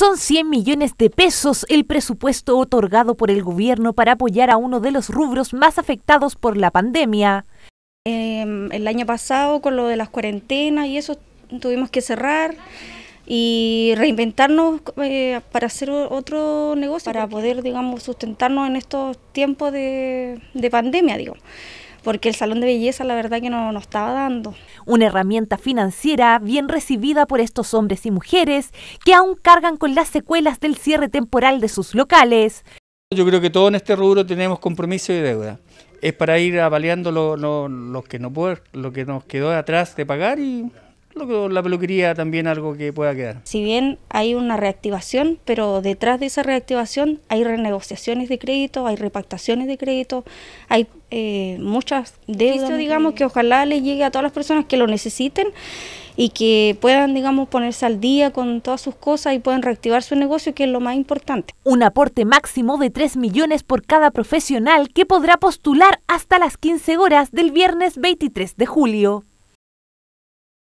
Son 100 millones de pesos el presupuesto otorgado por el gobierno para apoyar a uno de los rubros más afectados por la pandemia. Em, el año pasado, con lo de las cuarentenas y eso, tuvimos que cerrar y reinventarnos eh, para hacer otro negocio, para poder, digamos, sustentarnos en estos tiempos de, de pandemia, digamos porque el salón de belleza la verdad que no nos estaba dando. Una herramienta financiera bien recibida por estos hombres y mujeres que aún cargan con las secuelas del cierre temporal de sus locales. Yo creo que todo en este rubro tenemos compromiso y deuda. Es para ir avaliando lo, que, no lo que nos quedó atrás de pagar y la peluquería también algo que pueda quedar. Si bien hay una reactivación, pero detrás de esa reactivación hay renegociaciones de crédito, hay repactaciones de crédito, hay eh, muchas deudas, digamos, que ojalá le llegue a todas las personas que lo necesiten y que puedan, digamos, ponerse al día con todas sus cosas y puedan reactivar su negocio, que es lo más importante. Un aporte máximo de 3 millones por cada profesional que podrá postular hasta las 15 horas del viernes 23 de julio.